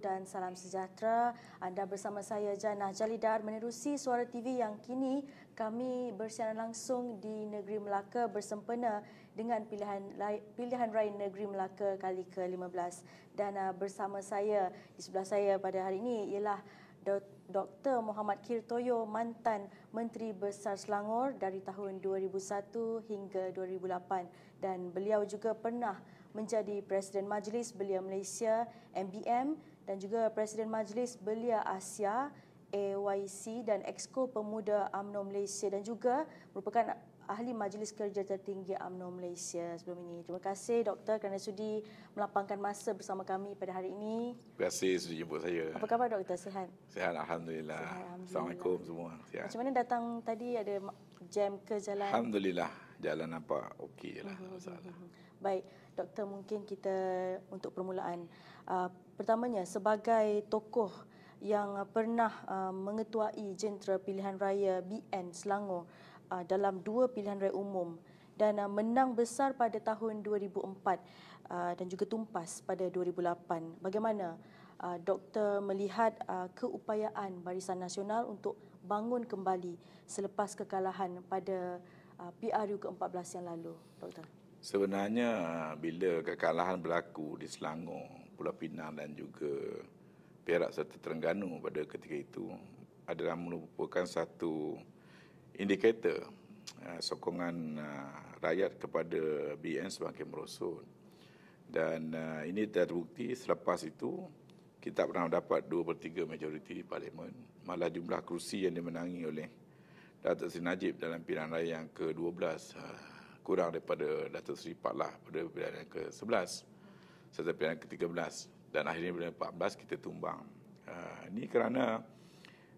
dan salam sejahtera. Anda bersama saya Janah Jalidar menerusi Suara TV yang kini kami bersiaran langsung di Negeri Melaka bersempena dengan pilihan pilihan raya Negeri Melaka kali ke-15. Dan uh, bersama saya di sebelah saya pada hari ini ialah Dr. Muhammad Kirtoyo, mantan Menteri Besar Selangor dari tahun 2001 hingga 2008 dan beliau juga pernah menjadi Presiden Majlis Belia Malaysia MBM dan juga Presiden Majlis Belia Asia AYC dan Exco Pemuda UMNO Malaysia dan juga merupakan ahli Majlis Kerja Tertinggi UMNO Malaysia sebelum ini. Terima kasih doktor kerana sudi melapangkan masa bersama kami pada hari ini. Terima kasih sudi jemput saya. Apa khabar doktor? Sihat? Sihat alhamdulillah. Sihat, alhamdulillah. Assalamualaikum semua. Sihat. Macam mana datang tadi ada jam ke jalan? Alhamdulillah. Jalan nampak okey je lah. Uh-huh. Baik, doktor mungkin kita untuk permulaan. Uh, pertamanya, sebagai tokoh yang pernah uh, mengetuai jentera pilihan raya BN Selangor uh, dalam dua pilihan raya umum dan uh, menang besar pada tahun 2004 uh, dan juga tumpas pada 2008. Bagaimana uh, doktor melihat uh, keupayaan Barisan Nasional untuk bangun kembali selepas kekalahan pada uh, PRU ke-14 yang lalu, doktor? Sebenarnya ah, bila kekalahan berlaku di Selangor, Pulau Pinang dan juga Perak serta Terengganu pada ketika itu adalah merupakan satu indikator ah, sokongan ah, rakyat kepada BN semakin merosot. Dan ini terbukti selepas itu kita pernah dapat 2 per 3 majoriti di parlimen. Malah jumlah kerusi yang dimenangi oleh Datuk Seri Najib dalam pilihan raya yang ke-12 uh, kurang daripada Datuk Seri Pak Lah pada pilihan yang ke-11 serta pilihan ke-13 dan akhirnya pilihan ke-14 kita tumbang. Uh, ini kerana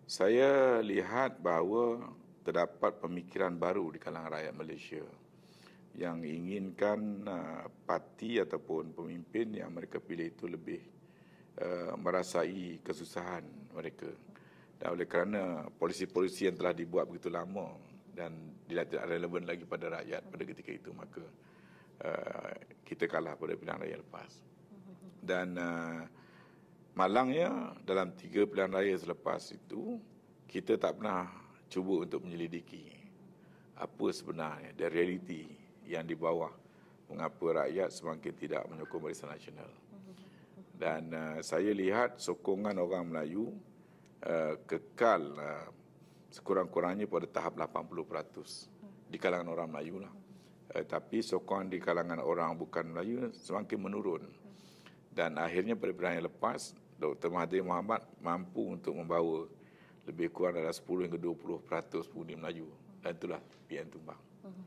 saya lihat bahawa terdapat pemikiran baru di kalangan rakyat Malaysia yang inginkan uh, parti ataupun pemimpin yang mereka pilih itu lebih uh, merasai kesusahan mereka. Dan oleh kerana polisi-polisi yang telah dibuat begitu lama dan tidak relevan lagi pada rakyat pada ketika itu maka uh, kita kalah pada pilihan raya lepas dan uh, malangnya dalam tiga pilihan raya selepas itu kita tak pernah cuba untuk menyelidiki apa sebenarnya the reality yang di bawah mengapa rakyat semakin tidak menyokong Barisan Nasional dan uh, saya lihat sokongan orang Melayu uh, kekal uh, sekurang-kurangnya pada tahap 80% di kalangan orang Melayu lah. Uh, tapi sokongan di kalangan orang bukan Melayu semakin menurun. Dan akhirnya pada bulan yang lepas, Dr. Mahathir Mohamad mampu untuk membawa lebih kurang dalam 10 hingga 20 peratus pengundi Melayu. Dan itulah PN Tumbang. Mhm.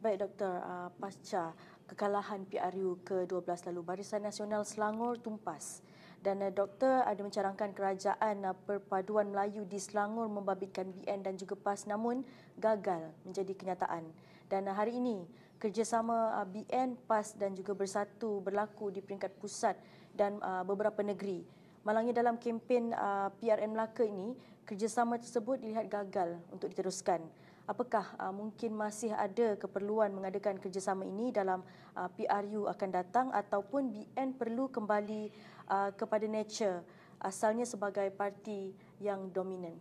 Baik, Doktor. Uh, pasca kekalahan PRU ke-12 lalu, Barisan Nasional Selangor tumpas dan uh, doktor ada mencarangkan kerajaan uh, perpaduan Melayu di Selangor membabitkan BN dan juga PAS namun gagal menjadi kenyataan. Dan uh, hari ini kerjasama uh, BN, PAS dan juga Bersatu berlaku di peringkat pusat dan uh, beberapa negeri. Malangnya dalam kempen uh, PRN Melaka ini kerjasama tersebut dilihat gagal untuk diteruskan apakah uh, mungkin masih ada keperluan mengadakan kerjasama ini dalam uh, PRU akan datang ataupun BN perlu kembali uh, kepada nature asalnya sebagai parti yang dominan.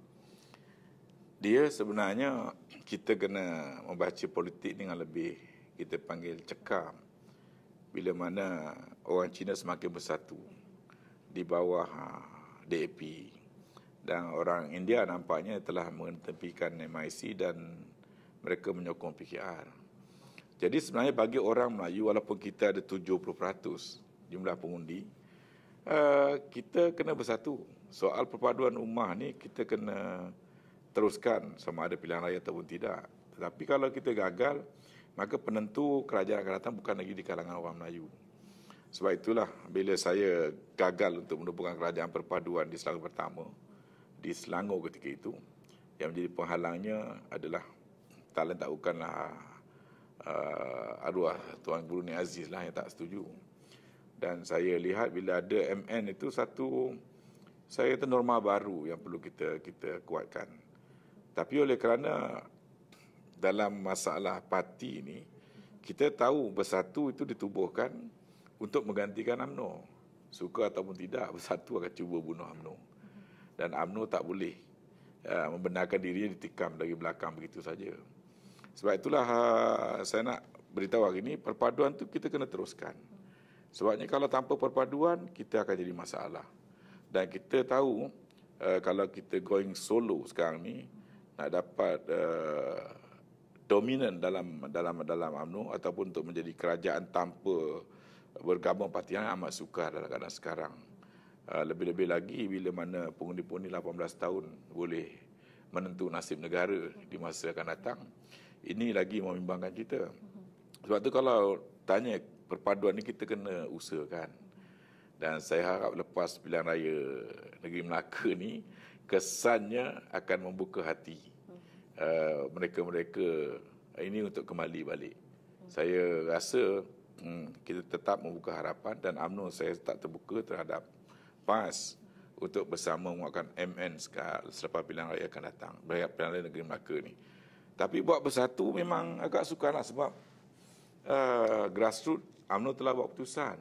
Dia sebenarnya kita kena membaca politik dengan lebih kita panggil cekam bila mana orang Cina semakin bersatu di bawah uh, DAP dan orang India nampaknya telah menepikan MIC dan mereka menyokong PKR. Jadi sebenarnya bagi orang Melayu walaupun kita ada 70% jumlah pengundi, eh, kita kena bersatu. Soal perpaduan rumah ni kita kena teruskan sama ada pilihan raya ataupun tidak. Tetapi kalau kita gagal, maka penentu kerajaan akan datang bukan lagi di kalangan orang Melayu. Sebab itulah bila saya gagal untuk menubuhkan kerajaan perpaduan di Selangor pertama, di Selangor ketika itu yang menjadi penghalangnya adalah talent tak bukanlah uh, arwah Tuan Guru Ni Aziz lah yang tak setuju dan saya lihat bila ada MN itu satu saya kata norma baru yang perlu kita kita kuatkan tapi oleh kerana dalam masalah parti ini kita tahu bersatu itu ditubuhkan untuk menggantikan UMNO suka ataupun tidak bersatu akan cuba bunuh UMNO dan UMNO tak boleh ya, membenarkan dirinya ditikam dari belakang begitu saja. Sebab itulah ha, saya nak beritahu hari ini perpaduan tu kita kena teruskan. Sebabnya kalau tanpa perpaduan kita akan jadi masalah. Dan kita tahu uh, kalau kita going solo sekarang ni nak dapat uh, dominan dalam dalam dalam UMNO ataupun untuk menjadi kerajaan tanpa bergabung parti yang amat sukar dalam keadaan sekarang. Ah, lebih-lebih lagi bila mana pengundi-pengundi 18 tahun boleh menentu nasib negara di masa akan datang ini lagi membimbangkan kita sebab tu kalau tanya perpaduan ini kita kena usahakan dan saya harap lepas pilihan raya negeri Melaka ni kesannya akan membuka hati uh, mereka-mereka ah, ini untuk kembali balik saya rasa hmm, kita tetap membuka harapan dan UMNO saya tetap terbuka terhadap pas untuk bersama menguatkan MN sekarang selepas pilihan raya akan datang. Pilihan raya negeri Melaka ni. Tapi buat bersatu memang agak sukar lah sebab uh, grassroot UMNO telah buat keputusan.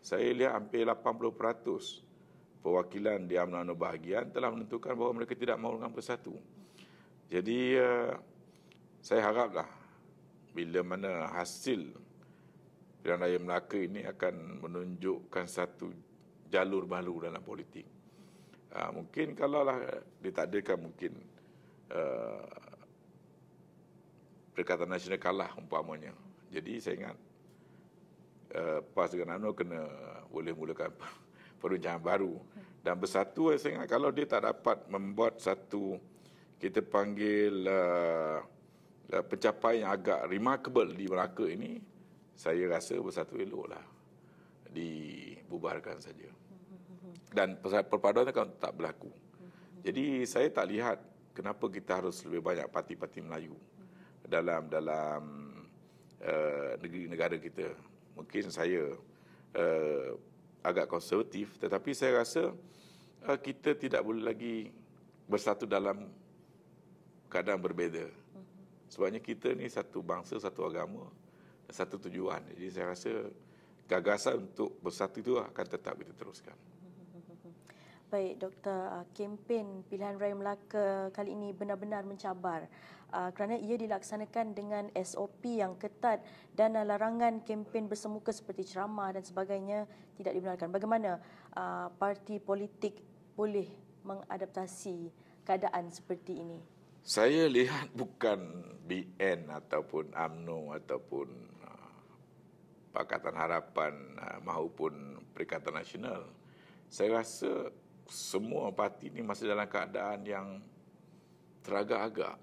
Saya lihat hampir 80% perwakilan di UMNO UMNO bahagian telah menentukan bahawa mereka tidak mahu dengan bersatu. Jadi uh, saya haraplah bila mana hasil pilihan raya Melaka ini akan menunjukkan satu jalur baru dalam politik. Ha, mungkin kalau lah eh, ditakdirkan mungkin uh, eh, Perikatan Nasional kalah umpamanya. Jadi saya ingat uh, PAS dengan ANU kena boleh mulakan perbincangan baru. Dan bersatu saya ingat kalau dia tak dapat membuat satu kita panggil uh, uh, pencapaian yang agak remarkable di Melaka ini, saya rasa bersatu elok lah. Di bubarkan saja. Dan perpaduan akan tak berlaku. Jadi saya tak lihat kenapa kita harus lebih banyak parti-parti Melayu dalam dalam uh, negara kita. Mungkin saya uh, agak konservatif tetapi saya rasa uh, kita tidak boleh lagi bersatu dalam keadaan berbeza. Sebabnya kita ni satu bangsa, satu agama, satu tujuan. Jadi saya rasa gagasan untuk bersatu itu akan tetap kita teruskan. Baik, Doktor, uh, kempen pilihan raya Melaka kali ini benar-benar mencabar uh, kerana ia dilaksanakan dengan SOP yang ketat dan uh, larangan kempen bersemuka seperti ceramah dan sebagainya tidak dibenarkan. Bagaimana parti politik boleh mengadaptasi keadaan seperti ini? Saya lihat bukan BN ataupun AMNO ataupun Pakatan Harapan eh, maupun Perikatan Nasional. Saya rasa semua parti ini masih dalam keadaan yang teragak-agak.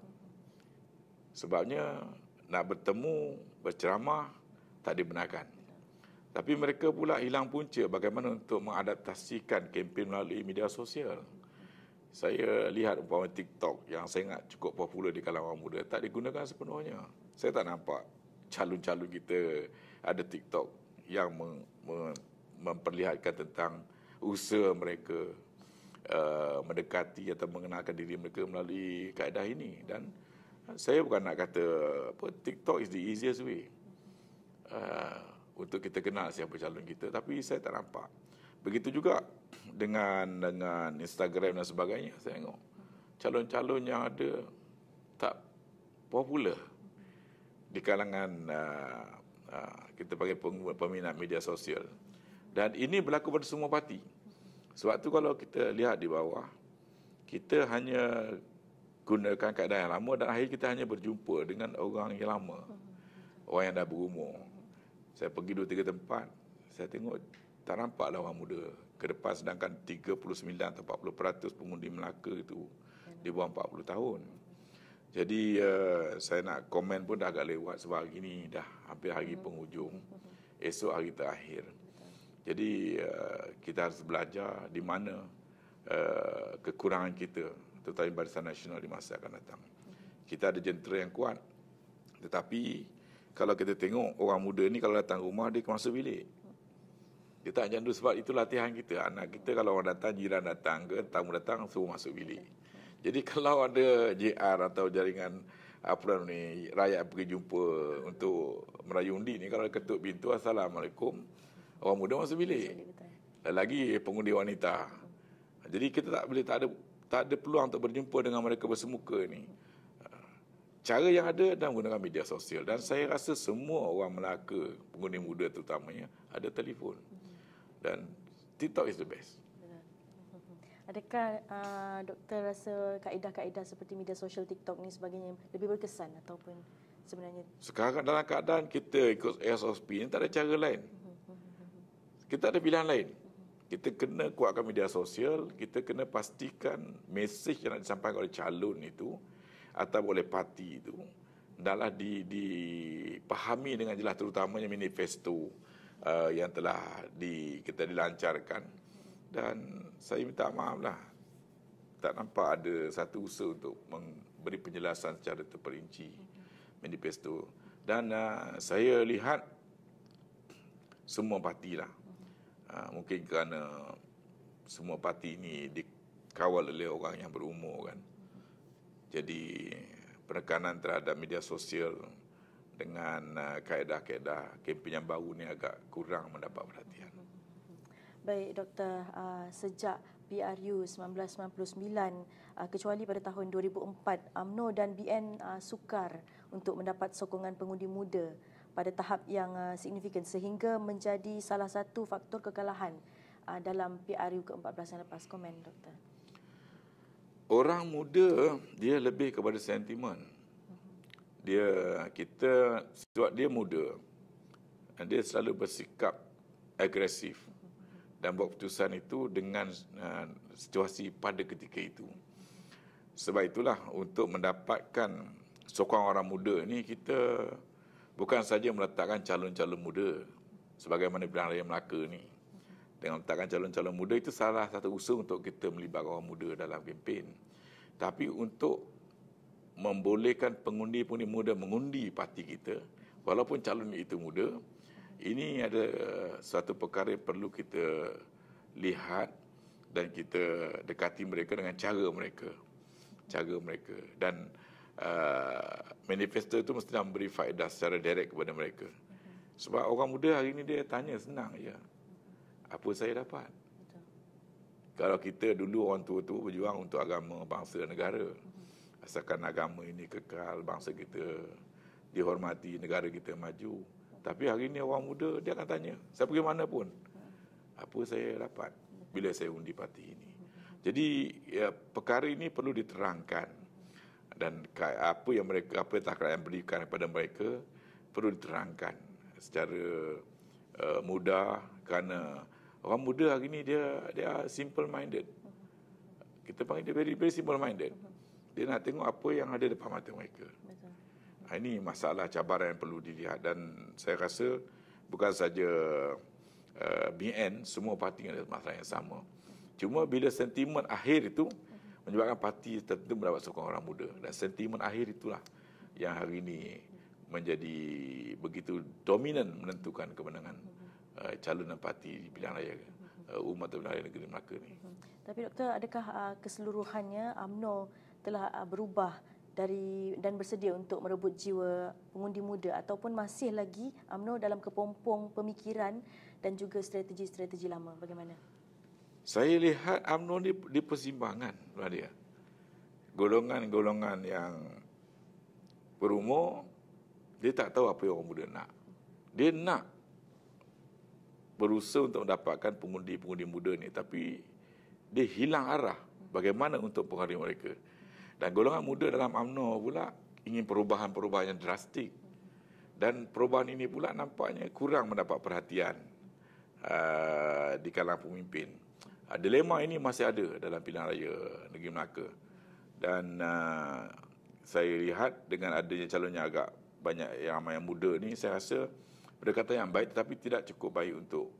Sebabnya nak bertemu, berceramah tak dibenarkan. Tapi mereka pula hilang punca bagaimana untuk mengadaptasikan kempen melalui media sosial. Saya lihat umpama TikTok yang saya ingat cukup popular di kalangan muda tak digunakan sepenuhnya. Saya tak nampak calon-calon kita ada TikTok yang memperlihatkan tentang usaha mereka uh, mendekati atau mengenalkan diri mereka melalui kaedah ini dan saya bukan nak kata apa TikTok is the easiest way uh, untuk kita kenal siapa calon kita tapi saya tak nampak begitu juga dengan dengan Instagram dan sebagainya saya tengok calon-calon yang ada tak popular di kalangan uh, uh, kita panggil peminat media sosial. Dan ini berlaku pada semua parti. Sebab tu kalau kita lihat di bawah, kita hanya gunakan keadaan yang lama dan akhir kita hanya berjumpa dengan orang yang lama. Orang yang dah berumur. Saya pergi dua tiga tempat, saya tengok tak nampak lah orang muda. Ke depan sedangkan 39 atau 40 peratus pengundi Melaka itu di bawah 40 tahun. Jadi uh, saya nak komen pun dah agak lewat sebab hari ini dah hampir hari hmm. penghujung. Esok hari terakhir. Jadi uh, kita harus belajar di mana uh, kekurangan kita tentang Barisan Nasional di masa akan datang. Kita ada jentera yang kuat. Tetapi kalau kita tengok orang muda ni kalau datang rumah dia masuk bilik. Dia tak jandu sebab itu latihan kita. Anak kita kalau orang datang, jiran datang ke, tamu datang, semua masuk bilik. Jadi kalau ada JR atau jaringan apa ni rakyat pergi jumpa untuk merayu undi ni kalau ketuk pintu assalamualaikum orang muda masuk bilik. Lagi pengundi wanita. Jadi kita tak boleh tak ada tak ada peluang untuk berjumpa dengan mereka bersemuka ni. Cara yang ada adalah menggunakan media sosial dan saya rasa semua orang Melaka, pengundi muda terutamanya ada telefon. Hmm. Dan TikTok is the best. Adakah uh, doktor rasa kaedah-kaedah seperti media sosial TikTok ni sebagainya lebih berkesan ataupun sebenarnya? Sekarang dalam keadaan kita ikut SOP ni tak ada cara lain. Mm-hmm. Kita ada pilihan lain. Kita kena kuatkan media sosial, kita kena pastikan mesej yang nak disampaikan oleh calon itu atau oleh parti itu adalah dipahami dengan jelas terutamanya manifesto uh, yang telah di, kita dilancarkan dan saya minta maaf lah tak nampak ada satu usaha untuk memberi penjelasan secara terperinci manifesto dan uh, saya lihat semua parti lah uh, mungkin kerana semua parti ini dikawal oleh orang yang berumur kan jadi penekanan terhadap media sosial dengan uh, kaedah-kaedah kempen yang baru ni agak kurang mendapat perhatian Baik doktor, ah, sejak PRU 1999 ah, kecuali pada tahun 2004 AMNO dan BN ah, sukar untuk mendapat sokongan pengundi muda pada tahap yang signifikan sehingga menjadi salah satu faktor kekalahan dalam PRU ke-14 yang lepas komen doktor. Orang muda dia lebih kepada sentimen. Dia kita sebab dia muda dia selalu bersikap agresif dan buat keputusan itu dengan eh, situasi pada ketika itu. Sebab itulah untuk mendapatkan sokongan orang muda ini kita bukan saja meletakkan calon-calon muda sebagaimana Pilihan Raya Melaka ini, Dengan meletakkan calon-calon muda itu salah satu usaha untuk kita melibatkan orang muda dalam kempen. Tapi untuk membolehkan pengundi-pengundi muda mengundi parti kita walaupun calon itu muda ini ada uh, satu perkara yang perlu kita lihat dan kita dekati mereka dengan cara mereka cara mereka dan uh, manifesto itu mesti beri faedah secara direct kepada mereka sebab orang muda hari ini dia tanya senang ya apa saya dapat kalau kita dulu orang tua-tua berjuang untuk agama, bangsa dan negara. Asalkan agama ini kekal, bangsa kita dihormati, negara kita maju. Tapi hari ini orang muda dia akan tanya, saya pergi mana pun. Apa saya dapat bila saya undi parti ini. Jadi ya, perkara ini perlu diterangkan dan apa yang mereka apa yang takrat yang berikan kepada mereka perlu diterangkan secara uh, mudah kerana orang muda hari ini dia dia simple minded. Kita panggil dia very, very simple minded. Dia nak tengok apa yang ada depan mata mereka. Ini masalah cabaran yang perlu dilihat dan saya rasa bukan saja uh, eh, BN, semua parti ada masalah yang sama. Cuma bila sentimen akhir itu menyebabkan parti tertentu mendapat sokongan orang muda dan sentimen akhir itulah yang hari ini menjadi begitu dominan menentukan kemenangan uh, calon dan parti di pilihan raya uh, eh, umat dan pilihan negeri Melaka ini. Tapi doktor, adakah uh, keseluruhannya UMNO telah uh, berubah dari dan bersedia untuk merebut jiwa pengundi muda ataupun masih lagi UMNO dalam kepompong pemikiran dan juga strategi-strategi lama bagaimana? Saya lihat UMNO ni di persimpangan dia. Golongan-golongan yang berumur dia tak tahu apa yang orang muda nak. Dia nak berusaha untuk mendapatkan pengundi-pengundi muda ni tapi dia hilang arah bagaimana untuk pengaruh mereka. Dan golongan muda dalam UMNO pula ingin perubahan-perubahan yang drastik. Dan perubahan ini pula nampaknya kurang mendapat perhatian uh, di kalangan pemimpin. Uh, dilema ini masih ada dalam pilihan raya negeri Melaka. Dan uh, saya lihat dengan adanya calonnya agak banyak yang ramai yang muda ini, saya rasa berkata yang baik tetapi tidak cukup baik untuk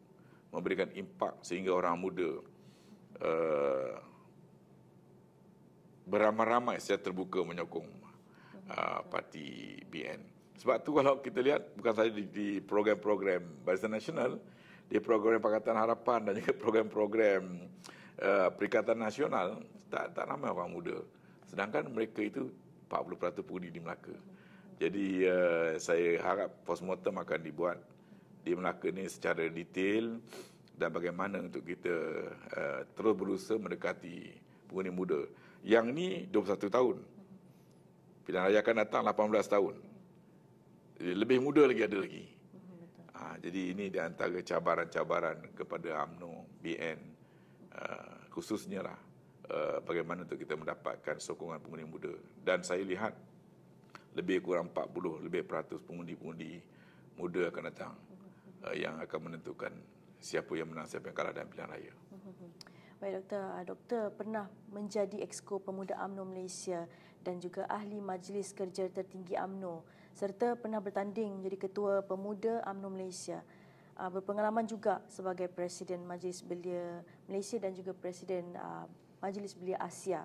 memberikan impak sehingga orang muda uh, beramai-ramai saya terbuka menyokong uh, parti BN. Sebab tu kalau kita lihat bukan saja di, program-program Barisan Nasional, di program Pakatan Harapan dan juga program-program uh, Perikatan Nasional tak tak ramai orang muda. Sedangkan mereka itu 40% pun di Melaka. Jadi uh, saya harap postmortem akan dibuat di Melaka ni secara detail dan bagaimana untuk kita uh, terus berusaha mendekati pengundi muda. Yang ni 21 tahun. Pilihan raya akan datang 18 tahun. Jadi lebih muda lagi ada lagi. Ha, jadi ini di antara cabaran-cabaran kepada UMNO, BN uh, ah, khususnya lah uh, bagaimana untuk kita mendapatkan sokongan pengundi muda. Dan saya lihat lebih kurang 40 lebih peratus pengundi-pengundi muda akan datang uh, yang akan menentukan siapa yang menang, siapa yang kalah dalam pilihan raya. Baik doktor, ah, doktor pernah menjadi exco Pemuda AMNO Malaysia dan juga ahli Majlis Kerja Tertinggi AMNO serta pernah bertanding jadi ketua Pemuda AMNO Malaysia. Ah, berpengalaman juga sebagai presiden Majlis Belia Malaysia dan juga presiden ah, Majlis Belia Asia.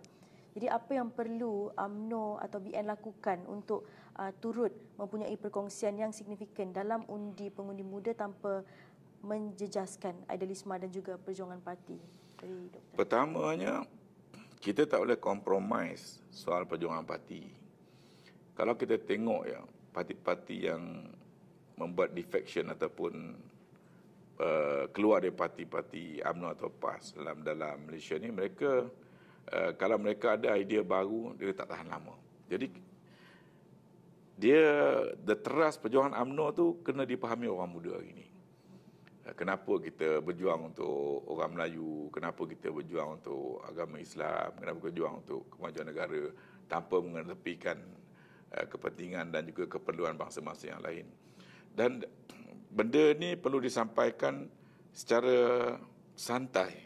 Jadi apa yang perlu AMNO atau BN lakukan untuk turut mempunyai perkongsian yang signifikan dalam undi pengundi muda tanpa menjejaskan idealisme dan juga perjuangan parti? Jadi, Pertamanya, kita tak boleh kompromis soal perjuangan parti. Kalau kita tengok ya, parti-parti yang membuat defection ataupun uh, keluar dari parti-parti UMNO atau PAS dalam dalam Malaysia ni, mereka uh, kalau mereka ada idea baru, dia tak tahan lama. Jadi dia the trust perjuangan UMNO tu kena dipahami orang muda hari ni. Eh, kenapa kita berjuang untuk orang Melayu, kenapa kita berjuang untuk agama Islam, kenapa berjuang untuk kemajuan negara tanpa mengetepikan eh, kepentingan dan juga keperluan bangsa-bangsa yang lain. Dan benda ini perlu disampaikan secara santai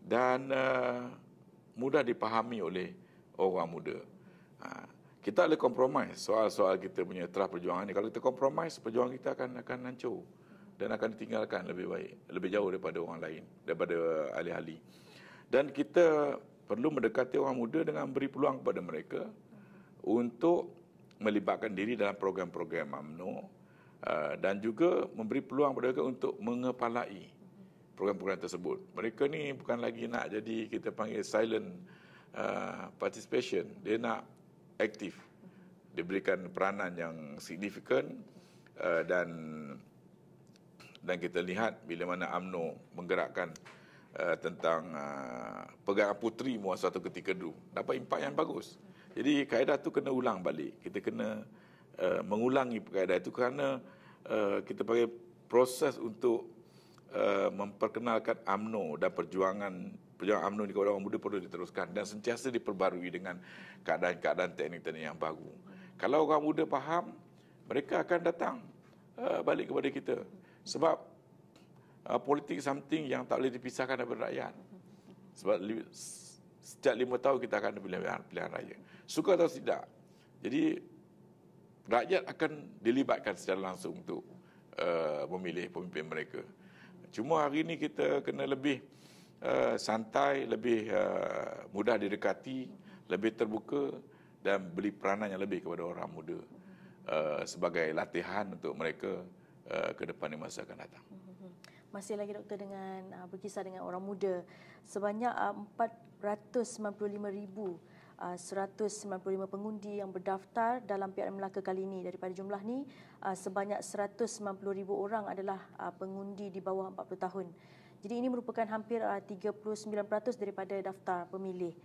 dan eh, mudah dipahami oleh orang muda. Ha, kita boleh kompromis soal-soal kita punya terah perjuangan ini. Kalau kita kompromis, perjuangan kita akan akan hancur dan akan ditinggalkan lebih baik lebih jauh daripada orang lain daripada ahli-ahli dan kita perlu mendekati orang muda dengan beri peluang kepada mereka untuk melibatkan diri dalam program-program UMNO uh, dan juga memberi peluang kepada mereka untuk mengepalai program-program tersebut. Mereka ni bukan lagi nak jadi kita panggil silent uh, participation. Dia nak aktif. dia berikan peranan yang signifikan uh, dan dan kita lihat bila mana AMNO menggerakkan uh, tentang uh, eh, pegangan putri muat satu ketika dulu dapat impak yang bagus jadi kaedah tu kena ulang balik kita kena uh, mengulangi kaedah itu kerana uh, kita pakai proses untuk uh, memperkenalkan AMNO dan perjuangan perjuangan AMNO ni kepada orang muda perlu diteruskan dan sentiasa diperbarui dengan keadaan-keadaan teknik-teknik yang baru kalau orang muda faham mereka akan datang uh, balik kepada kita sebab uh, politik something yang tak boleh dipisahkan daripada rakyat. Sebab li, setiap lima tahun kita akan ada pilihan, pilihan raya. Suka atau tidak. Jadi rakyat akan dilibatkan secara langsung untuk uh, memilih pemimpin mereka. Cuma hari ini kita kena lebih uh, santai, lebih uh, mudah didekati, lebih terbuka dan beli peranan yang lebih kepada orang muda uh, sebagai latihan untuk mereka Eh, ke depan di masa akan datang. Mm-hmm. Masih lagi doktor dengan ah, berkisar dengan orang muda sebanyak uh, 495,000 195 pengundi yang berdaftar dalam PRM Melaka kali ini daripada jumlah ni ah, sebanyak 190,000 orang adalah ah, pengundi di bawah 40 tahun. Jadi ini merupakan hampir 39% daripada daftar pemilih.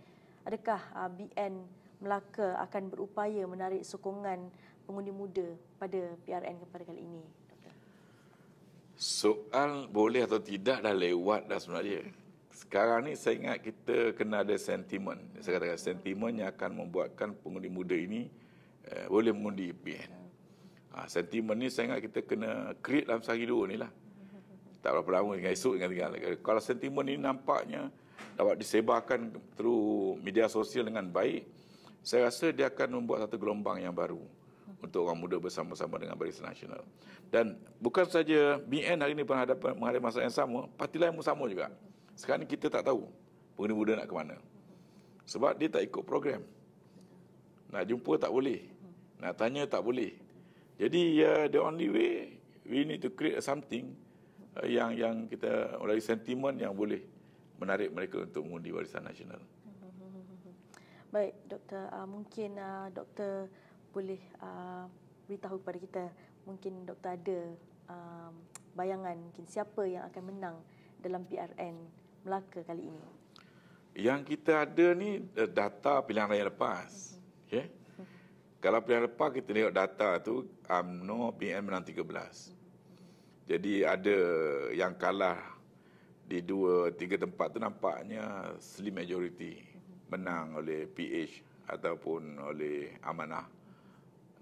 Adakah BN Melaka akan berupaya menarik sokongan pengundi muda pada PRN kepada kali ini, Soal boleh atau tidak dah lewat dah sebenarnya. Sekarang ni saya ingat kita kena ada sentimen. Saya katakan sentimen yang akan membuatkan pengundi muda ini eh, boleh mengundi PN. Ha, sentimen ni saya ingat kita kena create dalam sehari dua ni lah. Tak berapa lama dengan esok dengan tinggal. Kalau sentimen ini nampaknya dapat disebarkan through media sosial dengan baik, saya rasa dia akan membuat satu gelombang yang baru untuk orang muda bersama-sama dengan Barisan Nasional. Dan bukan saja BN hari ini menghadapi, menghadapi masalah yang sama, parti lain pun sama juga. Sekarang ini kita tak tahu pengundi muda nak ke mana. Sebab dia tak ikut program. Nak jumpa tak boleh. Nak tanya tak boleh. Jadi uh, the only way we need to create something uh, yang yang kita oleh sentimen yang boleh menarik mereka untuk mengundi warisan nasional. Baik, Doktor. Uh, mungkin uh, Doktor boleh uh, beritahu kepada kita mungkin doktor ada uh, bayangan mungkin siapa yang akan menang dalam PRN Melaka kali ini? Yang kita ada ni eh, data pilihan raya lepas. Mm-hmm. Okay. Okay. Mm-hmm. Kalau pilihan lepas kita tengok data tu AMNO BN menang 13. Okay. Mm-hmm. Jadi ada yang kalah di dua tiga tempat tu nampaknya slim majority menang oleh PH ataupun oleh Amanah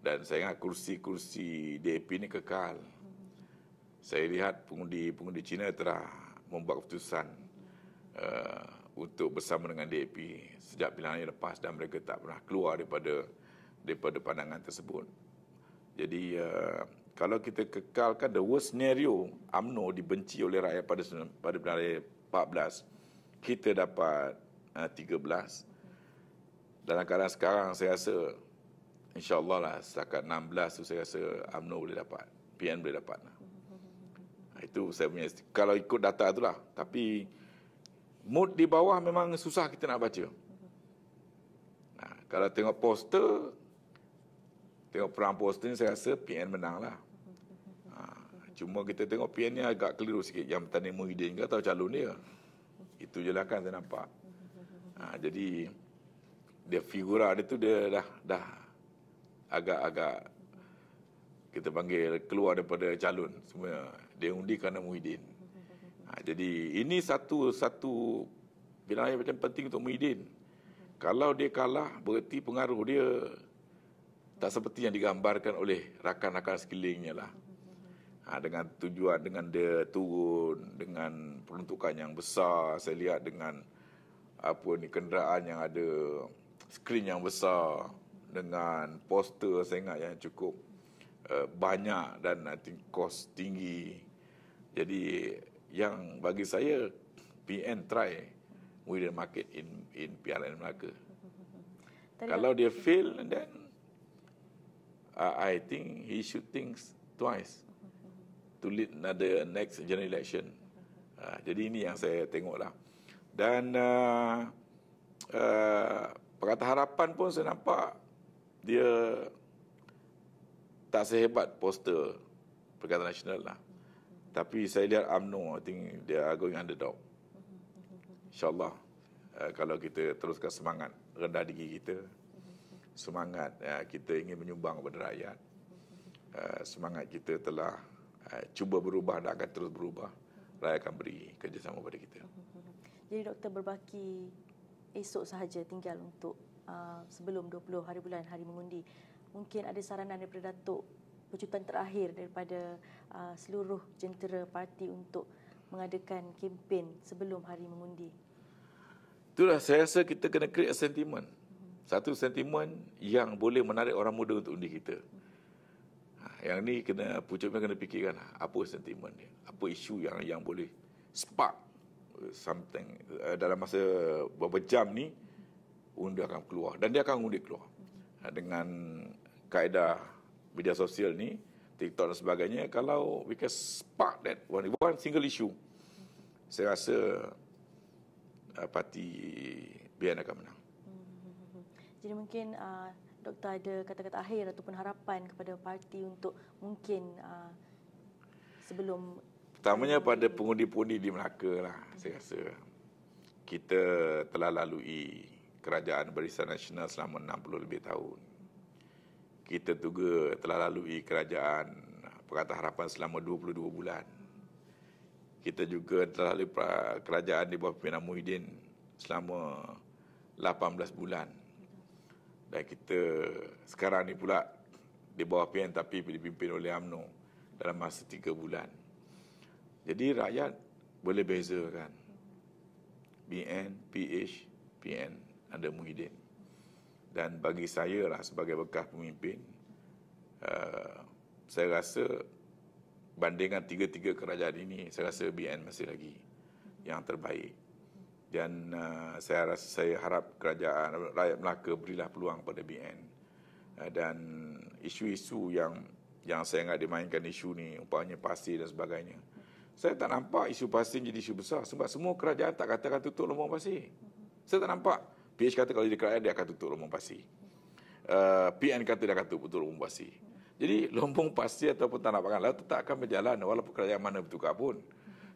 dan saya ingat kursi-kursi DAP ini kekal. Saya lihat pengundi-pengundi Cina telah membuat keputusan uh, untuk bersama dengan DAP sejak pilihan yang lepas dan mereka tak pernah keluar daripada daripada pandangan tersebut. Jadi uh, kalau kita kekalkan the worst scenario AMNO dibenci oleh rakyat pada pada pilihan raya 14 kita dapat uh, eh, 13 dalam keadaan sekarang saya rasa InsyaAllah lah setakat 16 tu saya rasa UMNO boleh dapat. PN boleh dapat lah. Hmm. Itu saya punya, kalau ikut data tu lah. Tapi mood di bawah memang susah kita nak baca. Nah, kalau tengok poster, tengok perang poster ni saya rasa PN menang lah. Ha, cuma kita tengok PN ni agak keliru sikit. Yang bertanya Muhyiddin ke atau calon dia. Itu je lah kan saya nampak. Ha, jadi dia figura dia tu dia dah dah agak-agak kita panggil keluar daripada calon semua dia undi kerana Muhyiddin. Ha, jadi ini satu satu bilang yang macam penting untuk Muhyiddin. Kalau dia kalah berarti pengaruh dia tak seperti yang digambarkan oleh rakan-rakan sekelilingnya lah. Ha, dengan tujuan dengan dia turun dengan peruntukan yang besar saya lihat dengan apa ni kenderaan yang ada skrin yang besar dengan poster saya ingat yang cukup uh, banyak dan I think kos tinggi. Jadi yang bagi saya PN try with the market in in PLN Melaka. Kalau dia fail then uh, I think he should think twice to lead another next general election. Uh, jadi ini yang saya tengoklah. Dan uh, uh, perkata harapan pun saya nampak dia tak sehebat poster Perkataan Nasional lah. Tapi saya lihat UMNO, I think they are going underdog. InsyaAllah, eh, kalau kita teruskan semangat rendah diri kita, semangat eh, kita ingin menyumbang kepada rakyat, eh, semangat kita telah cuba berubah dan akan terus berubah, rakyat akan beri kerjasama kepada kita. Jadi doktor berbaki esok sahaja tinggal untuk uh, sebelum 20 hari bulan hari mengundi. Mungkin ada saranan daripada Datuk percutan terakhir daripada uh, seluruh jentera parti untuk mengadakan kempen sebelum hari mengundi. Itulah saya rasa kita kena create sentimen, Satu sentimen yang boleh menarik orang muda untuk undi kita. Ha, yang ni kena pucuknya kena fikirkan ha, apa sentimen dia, apa isu yang yang boleh spark uh, something uh, dalam masa beberapa jam ni undi akan keluar dan dia akan undi keluar ha, dengan kaedah media sosial ni TikTok dan sebagainya kalau we can spark that one, one single issue saya rasa uh, parti BN akan menang mm-hmm. jadi mungkin uh, doktor ada kata-kata akhir ataupun harapan kepada parti untuk mungkin uh, sebelum pertamanya pada pengundi-pengundi di Melaka lah hmm. saya rasa kita telah lalui kerajaan Barisan Nasional selama 60 lebih tahun. Kita juga telah lalui kerajaan Pakatan Harapan selama 22 bulan. Kita juga telah lalui kerajaan di bawah pimpinan Muhyiddin selama 18 bulan. Dan kita sekarang ni pula di bawah PN tapi dipimpin oleh AMNO dalam masa 3 bulan. Jadi rakyat boleh bezakan BN, PH, PN ada Muhyiddin. Dan bagi saya lah sebagai bekas pemimpin, uh, saya rasa bandingan tiga-tiga kerajaan ini, saya rasa BN masih lagi yang terbaik. Dan uh, saya rasa, saya harap kerajaan rakyat Melaka berilah peluang pada BN. Uh, dan isu-isu yang yang saya ingat dimainkan isu ni, umpamanya pasir dan sebagainya. Saya tak nampak isu pasir jadi isu besar sebab semua kerajaan tak katakan tutup lombong pasir. Saya tak nampak. PH kata kalau dia kerajaan dia akan tutup lombong pasir. Uh, PN kata dia akan tutup lombong pasir. Jadi lombong pasir ataupun tanah pangan laut tetap akan berjalan walaupun kerajaan mana bertukar pun.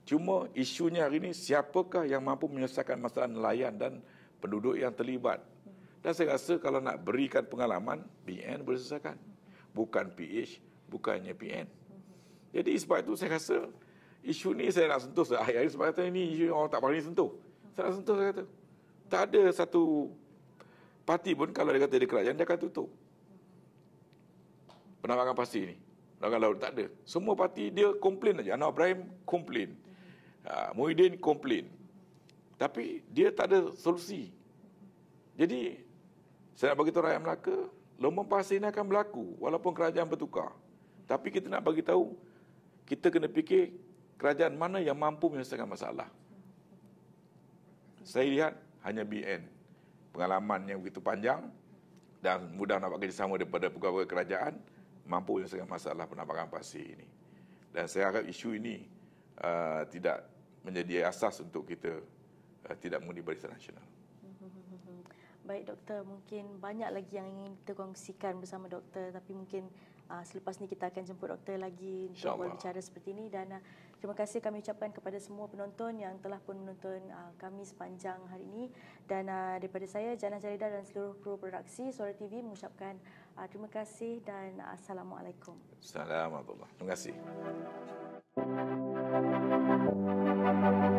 Cuma isunya hari ini siapakah yang mampu menyelesaikan masalah nelayan dan penduduk yang terlibat. Dan saya rasa kalau nak berikan pengalaman, PN boleh selesaikan. Bukan PH, bukannya PN. Jadi sebab itu saya rasa isu ni saya nak sentuh. Akhir-akhir sebab kata ini isu yang orang tak pernah sentuh. Saya nak sentuh saya kata tak ada satu parti pun kalau dia kata dia kerajaan, dia akan tutup. Penerbangan pasti ini. Penerbangan laut tak ada. Semua parti dia komplain saja. Anwar Ibrahim komplain. Uh, Muhyiddin komplain. Tapi dia tak ada solusi. Jadi, saya nak bagi tahu rakyat Melaka, lompat pasti ini akan berlaku walaupun kerajaan bertukar. Tapi kita nak bagi tahu kita kena fikir kerajaan mana yang mampu menyelesaikan masalah. Saya lihat hanya BN. Pengalamannya begitu panjang dan mudah nak buat kerjasama daripada pegawai kerajaan mampu menyelesaikan masalah penambangan pasir ini. Dan saya harap isu ini uh, tidak menjadi asas untuk kita uh, tidak mengundi barisan nasional. Baik doktor, mungkin banyak lagi yang ingin kita kongsikan bersama doktor tapi mungkin uh, selepas ni kita akan jemput doktor lagi untuk berbicara seperti ini dan uh, Terima kasih kami ucapkan kepada semua penonton yang telah pun menonton uh, kami sepanjang hari ini dan uh, daripada saya Jana Jalida dan seluruh kru produksi Suara TV mengucapkan uh, terima kasih dan uh, assalamualaikum. Assalamualaikum. Terima kasih. Thank you.